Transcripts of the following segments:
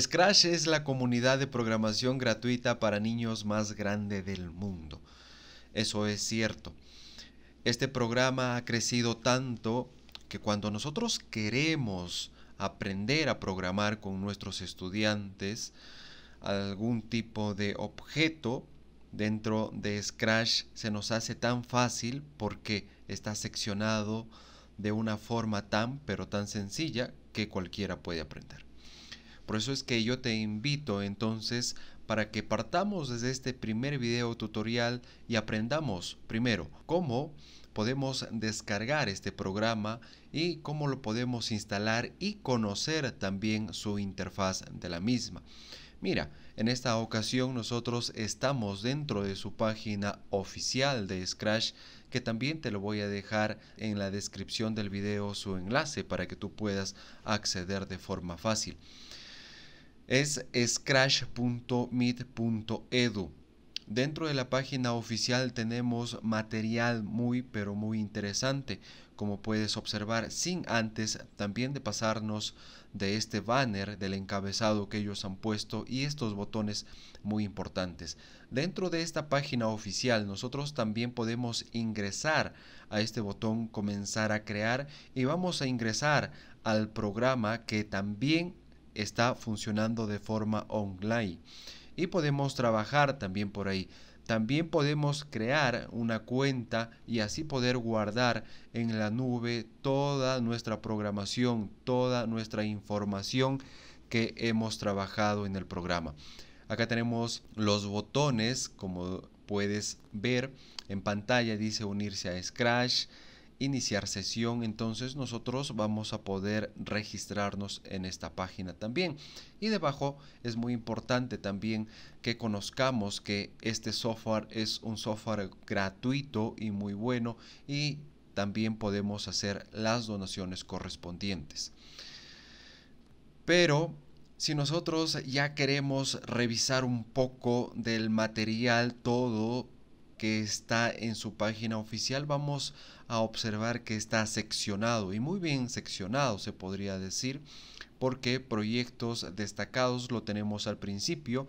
Scratch es la comunidad de programación gratuita para niños más grande del mundo. Eso es cierto. Este programa ha crecido tanto que cuando nosotros queremos aprender a programar con nuestros estudiantes algún tipo de objeto dentro de Scratch se nos hace tan fácil porque está seccionado de una forma tan pero tan sencilla que cualquiera puede aprender. Por eso es que yo te invito entonces para que partamos desde este primer video tutorial y aprendamos primero cómo podemos descargar este programa y cómo lo podemos instalar y conocer también su interfaz de la misma. Mira, en esta ocasión nosotros estamos dentro de su página oficial de Scratch, que también te lo voy a dejar en la descripción del video su enlace para que tú puedas acceder de forma fácil es scratch.mit.edu. Dentro de la página oficial tenemos material muy pero muy interesante, como puedes observar, sin antes también de pasarnos de este banner del encabezado que ellos han puesto y estos botones muy importantes. Dentro de esta página oficial nosotros también podemos ingresar a este botón comenzar a crear y vamos a ingresar al programa que también está funcionando de forma online. Y podemos trabajar también por ahí. También podemos crear una cuenta y así poder guardar en la nube toda nuestra programación, toda nuestra información que hemos trabajado en el programa. Acá tenemos los botones, como puedes ver en pantalla, dice unirse a Scratch, iniciar sesión, entonces nosotros vamos a poder registrarnos en esta página también. Y debajo es muy importante también que conozcamos que este software es un software gratuito y muy bueno y también podemos hacer las donaciones correspondientes. Pero si nosotros ya queremos revisar un poco del material todo que está en su página oficial, vamos a observar que está seccionado y muy bien seccionado se podría decir porque proyectos destacados lo tenemos al principio.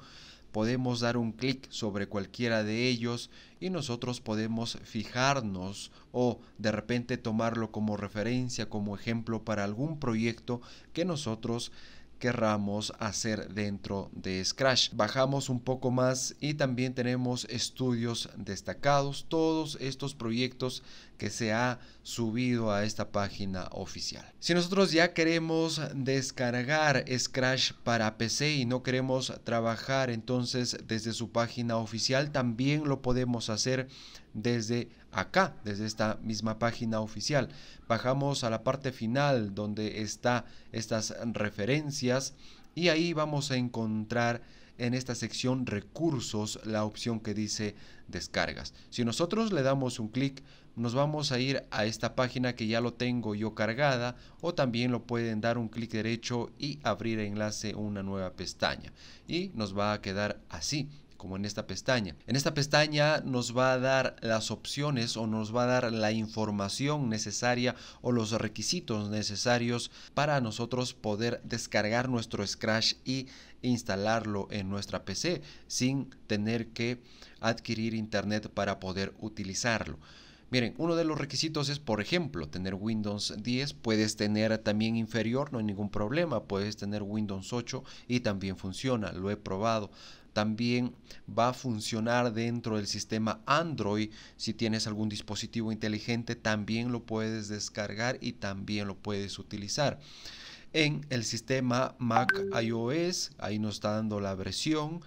Podemos dar un clic sobre cualquiera de ellos y nosotros podemos fijarnos o de repente tomarlo como referencia, como ejemplo para algún proyecto que nosotros querramos hacer dentro de Scratch. Bajamos un poco más y también tenemos estudios destacados, todos estos proyectos que se ha subido a esta página oficial. Si nosotros ya queremos descargar Scratch para PC y no queremos trabajar entonces desde su página oficial, también lo podemos hacer desde acá, desde esta misma página oficial. Bajamos a la parte final donde está estas referencias y ahí vamos a encontrar en esta sección recursos la opción que dice descargas. Si nosotros le damos un clic, nos vamos a ir a esta página que ya lo tengo yo cargada o también lo pueden dar un clic derecho y abrir enlace una nueva pestaña y nos va a quedar así como en esta pestaña. En esta pestaña nos va a dar las opciones o nos va a dar la información necesaria o los requisitos necesarios para nosotros poder descargar nuestro Scratch y instalarlo en nuestra PC sin tener que adquirir internet para poder utilizarlo. Miren, uno de los requisitos es, por ejemplo, tener Windows 10, puedes tener también inferior, no hay ningún problema, puedes tener Windows 8 y también funciona, lo he probado también va a funcionar dentro del sistema Android. Si tienes algún dispositivo inteligente, también lo puedes descargar y también lo puedes utilizar. En el sistema Mac iOS, ahí nos está dando la versión.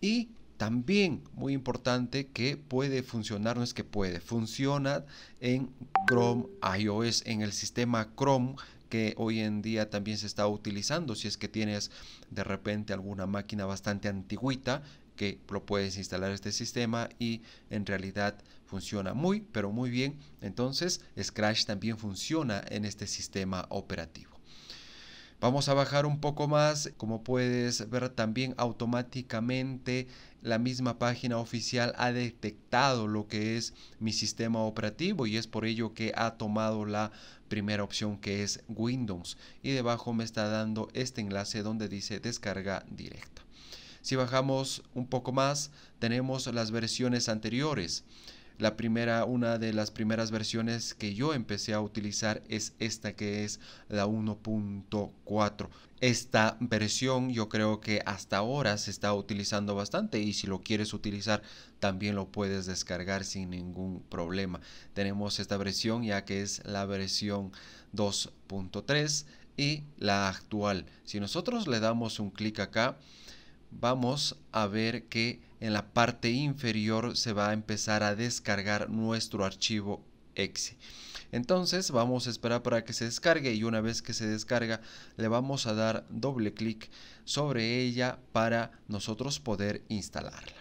Y también muy importante que puede funcionar, no es que puede, funciona en Chrome iOS, en el sistema Chrome que hoy en día también se está utilizando. Si es que tienes de repente alguna máquina bastante antigüita, que lo puedes instalar este sistema y en realidad funciona muy pero muy bien entonces Scratch también funciona en este sistema operativo Vamos a bajar un poco más, como puedes ver también automáticamente la misma página oficial ha detectado lo que es mi sistema operativo y es por ello que ha tomado la primera opción que es Windows y debajo me está dando este enlace donde dice descarga directa. Si bajamos un poco más, tenemos las versiones anteriores. La primera, una de las primeras versiones que yo empecé a utilizar es esta que es la 1.4. Esta versión yo creo que hasta ahora se está utilizando bastante y si lo quieres utilizar también lo puedes descargar sin ningún problema. Tenemos esta versión ya que es la versión 2.3 y la actual. Si nosotros le damos un clic acá, vamos a ver que en la parte inferior se va a empezar a descargar nuestro archivo exe. Entonces vamos a esperar para que se descargue y una vez que se descarga le vamos a dar doble clic sobre ella para nosotros poder instalarla.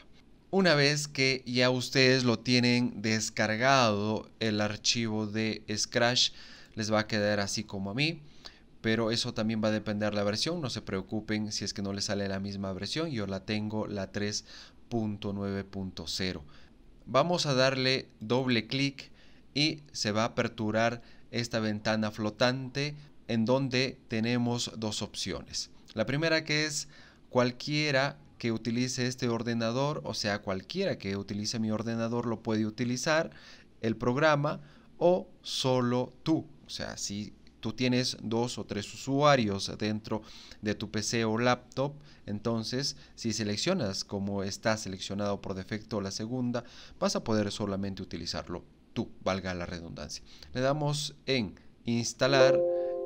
Una vez que ya ustedes lo tienen descargado el archivo de Scratch, les va a quedar así como a mí pero eso también va a depender de la versión, no se preocupen si es que no les sale la misma versión, yo la tengo la 3 9.0 Vamos a darle doble clic y se va a aperturar esta ventana flotante en donde tenemos dos opciones. La primera que es cualquiera que utilice este ordenador, o sea, cualquiera que utilice mi ordenador lo puede utilizar, el programa, o solo tú. O sea, si tú tienes dos o tres usuarios dentro de tu PC o laptop, entonces si seleccionas como está seleccionado por defecto la segunda, vas a poder solamente utilizarlo tú, valga la redundancia. Le damos en instalar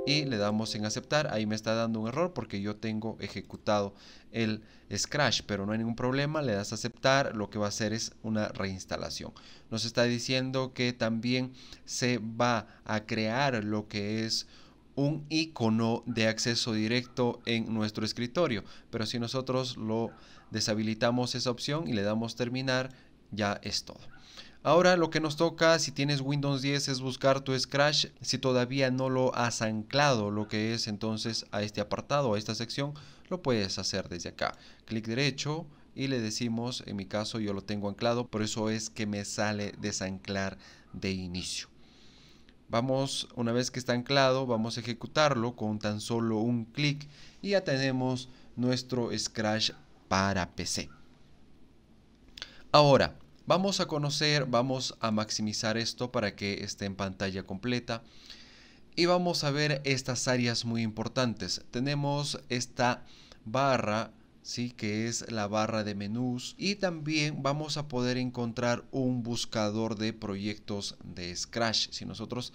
y le damos en aceptar. Ahí me está dando un error porque yo tengo ejecutado el Scratch, pero no hay ningún problema. Le das a aceptar, lo que va a hacer es una reinstalación. Nos está diciendo que también se va a crear lo que es un icono de acceso directo en nuestro escritorio. Pero si nosotros lo deshabilitamos esa opción y le damos terminar, ya es todo. Ahora lo que nos toca si tienes Windows 10 es buscar tu Scratch si todavía no lo has anclado, lo que es entonces a este apartado, a esta sección, lo puedes hacer desde acá. Clic derecho y le decimos, en mi caso yo lo tengo anclado, por eso es que me sale desanclar de inicio. Vamos, una vez que está anclado, vamos a ejecutarlo con tan solo un clic y ya tenemos nuestro Scratch para PC. Ahora, Vamos a conocer, vamos a maximizar esto para que esté en pantalla completa. Y vamos a ver estas áreas muy importantes. Tenemos esta barra, ¿sí? que es la barra de menús. Y también vamos a poder encontrar un buscador de proyectos de Scratch. Si nosotros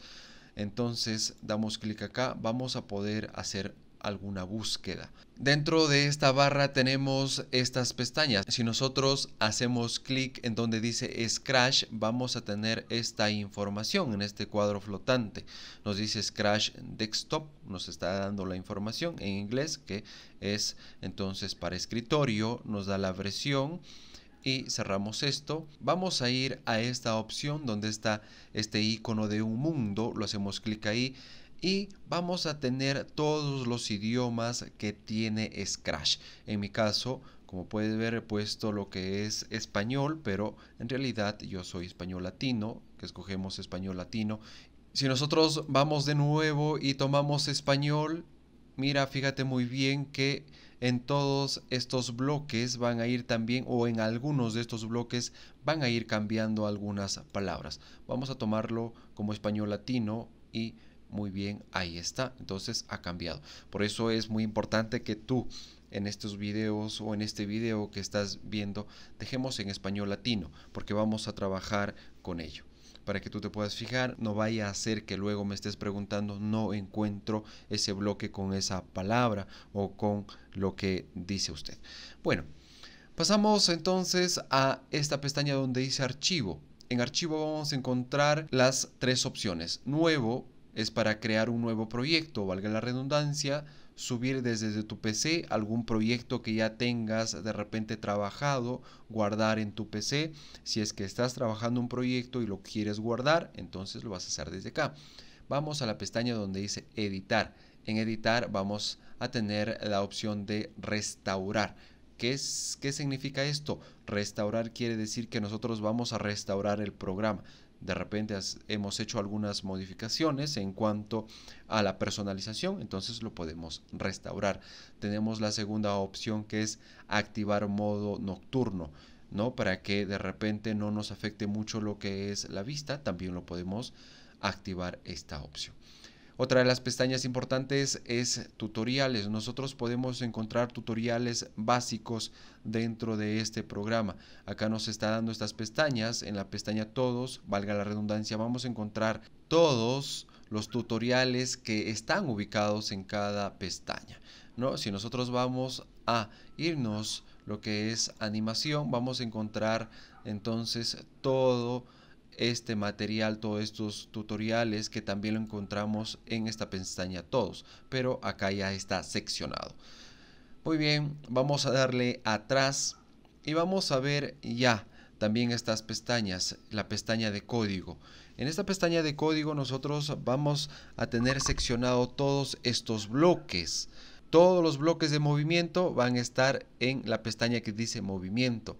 entonces damos clic acá, vamos a poder hacer alguna búsqueda. Dentro de esta barra tenemos estas pestañas. Si nosotros hacemos clic en donde dice Scratch, vamos a tener esta información en este cuadro flotante. Nos dice Scratch Desktop, nos está dando la información en inglés que es entonces para escritorio, nos da la versión y cerramos esto. Vamos a ir a esta opción donde está este icono de un mundo, lo hacemos clic ahí y vamos a tener todos los idiomas que tiene Scratch. En mi caso, como puedes ver, he puesto lo que es español, pero en realidad yo soy español latino, que escogemos español latino. Si nosotros vamos de nuevo y tomamos español, mira, fíjate muy bien que en todos estos bloques van a ir también, o en algunos de estos bloques van a ir cambiando algunas palabras. Vamos a tomarlo como español latino y muy bien, ahí está. Entonces ha cambiado. Por eso es muy importante que tú en estos videos o en este video que estás viendo dejemos en español latino porque vamos a trabajar con ello para que tú te puedas fijar, no vaya a ser que luego me estés preguntando, no encuentro ese bloque con esa palabra o con lo que dice usted. Bueno, pasamos entonces a esta pestaña donde dice archivo. En archivo vamos a encontrar las tres opciones, nuevo, es para crear un nuevo proyecto, valga la redundancia, subir desde tu PC algún proyecto que ya tengas de repente trabajado, guardar en tu PC. Si es que estás trabajando un proyecto y lo quieres guardar, entonces lo vas a hacer desde acá. Vamos a la pestaña donde dice editar. En editar vamos a tener la opción de restaurar. ¿Qué, es, ¿Qué significa esto? Restaurar quiere decir que nosotros vamos a restaurar el programa. De repente hemos hecho algunas modificaciones en cuanto a la personalización, entonces lo podemos restaurar. Tenemos la segunda opción que es activar modo nocturno. ¿no? Para que de repente no nos afecte mucho lo que es la vista, también lo podemos activar esta opción. Otra de las pestañas importantes es tutoriales. Nosotros podemos encontrar tutoriales básicos dentro de este programa. Acá nos está dando estas pestañas. En la pestaña todos, valga la redundancia, vamos a encontrar todos los tutoriales que están ubicados en cada pestaña. ¿no? Si nosotros vamos a irnos lo que es animación, vamos a encontrar entonces todo este material, todos estos tutoriales que también lo encontramos en esta pestaña todos, pero acá ya está seccionado. Muy bien, vamos a darle atrás y vamos a ver ya también estas pestañas, la pestaña de código. En esta pestaña de código nosotros vamos a tener seccionado todos estos bloques. Todos los bloques de movimiento van a estar en la pestaña que dice movimiento.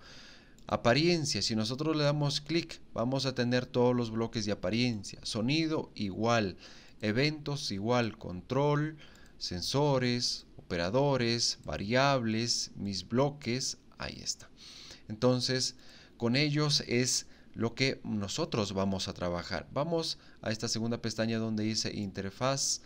Apariencia, si nosotros le damos clic, vamos a tener todos los bloques de apariencia. Sonido, igual. Eventos, igual. Control, sensores, operadores, variables, mis bloques. Ahí está. Entonces, con ellos es lo que nosotros vamos a trabajar. Vamos a esta segunda pestaña donde dice interfaz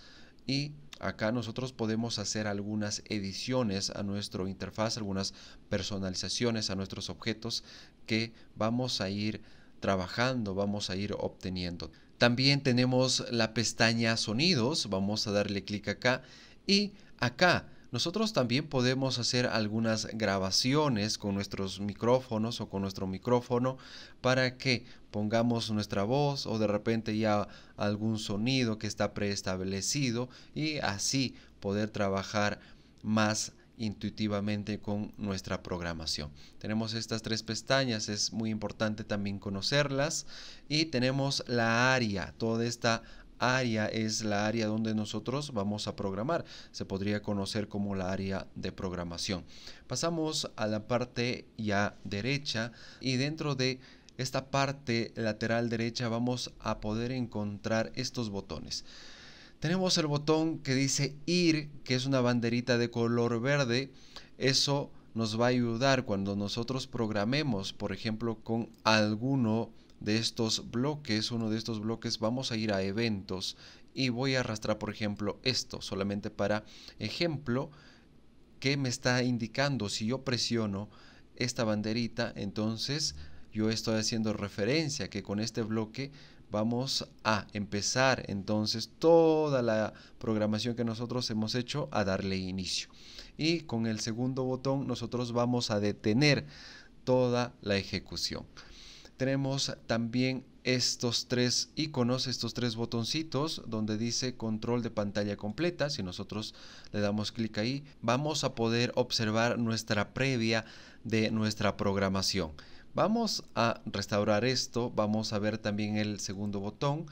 y Acá nosotros podemos hacer algunas ediciones a nuestro interfaz, algunas personalizaciones a nuestros objetos que vamos a ir trabajando, vamos a ir obteniendo. También tenemos la pestaña sonidos, vamos a darle clic acá y acá nosotros también podemos hacer algunas grabaciones con nuestros micrófonos o con nuestro micrófono para que pongamos nuestra voz o de repente ya algún sonido que está preestablecido y así poder trabajar más intuitivamente con nuestra programación. Tenemos estas tres pestañas, es muy importante también conocerlas y tenemos la área, toda esta área es la área donde nosotros vamos a programar. Se podría conocer como la área de programación. Pasamos a la parte ya derecha y dentro de esta parte lateral derecha vamos a poder encontrar estos botones. Tenemos el botón que dice ir, que es una banderita de color verde. Eso nos va a ayudar cuando nosotros programemos, por ejemplo, con alguno de estos bloques, uno de estos bloques, vamos a ir a eventos y voy a arrastrar, por ejemplo, esto, solamente para ejemplo, que me está indicando si yo presiono esta banderita, entonces yo estoy haciendo referencia que con este bloque vamos a empezar entonces toda la programación que nosotros hemos hecho a darle inicio. Y con el segundo botón nosotros vamos a detener toda la ejecución tenemos también estos tres iconos, estos tres botoncitos donde dice control de pantalla completa. Si nosotros le damos clic ahí, vamos a poder observar nuestra previa de nuestra programación. Vamos a restaurar esto, vamos a ver también el segundo botón.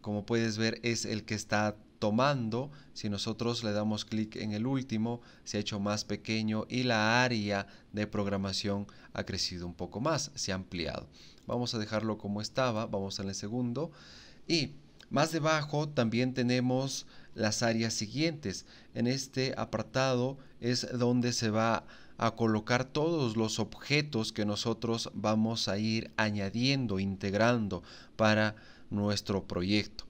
Como puedes ver es el que está tomando. Si nosotros le damos clic en el último, se ha hecho más pequeño y la área de programación ha crecido un poco más, se ha ampliado. Vamos a dejarlo como estaba, vamos al segundo. Y más debajo también tenemos las áreas siguientes. En este apartado es donde se va a colocar todos los objetos que nosotros vamos a ir añadiendo, integrando para nuestro proyecto.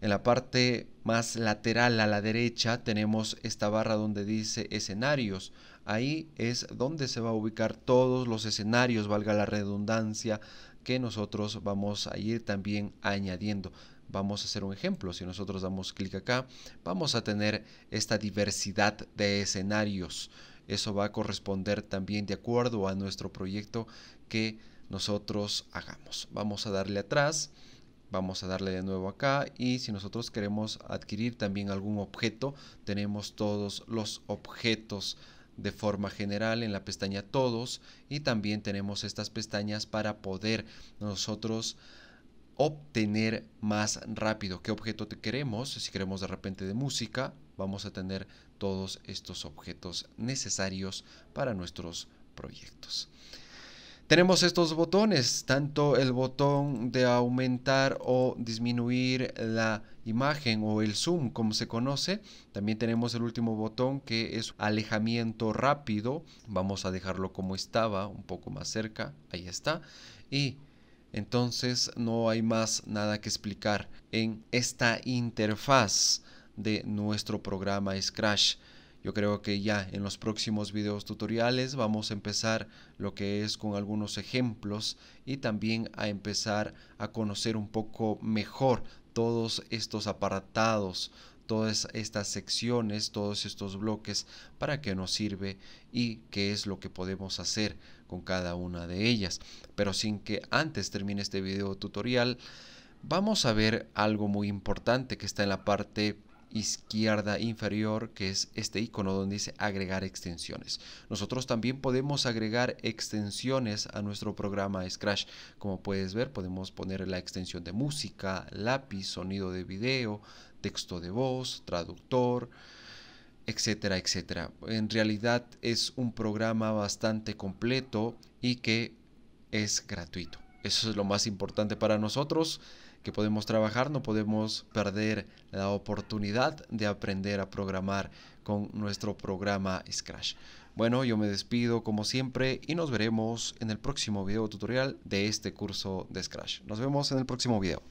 En la parte más lateral a la derecha tenemos esta barra donde dice escenarios. Ahí es donde se va a ubicar todos los escenarios, valga la redundancia, que nosotros vamos a ir también añadiendo. Vamos a hacer un ejemplo. Si nosotros damos clic acá, vamos a tener esta diversidad de escenarios. Eso va a corresponder también de acuerdo a nuestro proyecto que nosotros hagamos. Vamos a darle atrás vamos a darle de nuevo acá y si nosotros queremos adquirir también algún objeto tenemos todos los objetos de forma general en la pestaña todos y también tenemos estas pestañas para poder nosotros obtener más rápido qué objeto te queremos si queremos de repente de música vamos a tener todos estos objetos necesarios para nuestros proyectos tenemos estos botones, tanto el botón de aumentar o disminuir la imagen o el zoom como se conoce. También tenemos el último botón que es alejamiento rápido. Vamos a dejarlo como estaba, un poco más cerca. Ahí está. Y entonces no hay más nada que explicar en esta interfaz de nuestro programa Scratch. Yo creo que ya en los próximos videos tutoriales vamos a empezar lo que es con algunos ejemplos y también a empezar a conocer un poco mejor todos estos apartados, todas estas secciones, todos estos bloques, para qué nos sirve y qué es lo que podemos hacer con cada una de ellas. Pero sin que antes termine este video tutorial, vamos a ver algo muy importante que está en la parte izquierda inferior, que es este icono donde dice agregar extensiones. Nosotros también podemos agregar extensiones a nuestro programa Scratch. Como puedes ver, podemos poner la extensión de música, lápiz, sonido de video, texto de voz, traductor, etcétera, etcétera. En realidad es un programa bastante completo y que es gratuito. Eso es lo más importante para nosotros que podemos trabajar, no podemos perder la oportunidad de aprender a programar con nuestro programa Scratch. Bueno, yo me despido como siempre y nos veremos en el próximo video tutorial de este curso de Scratch. Nos vemos en el próximo video.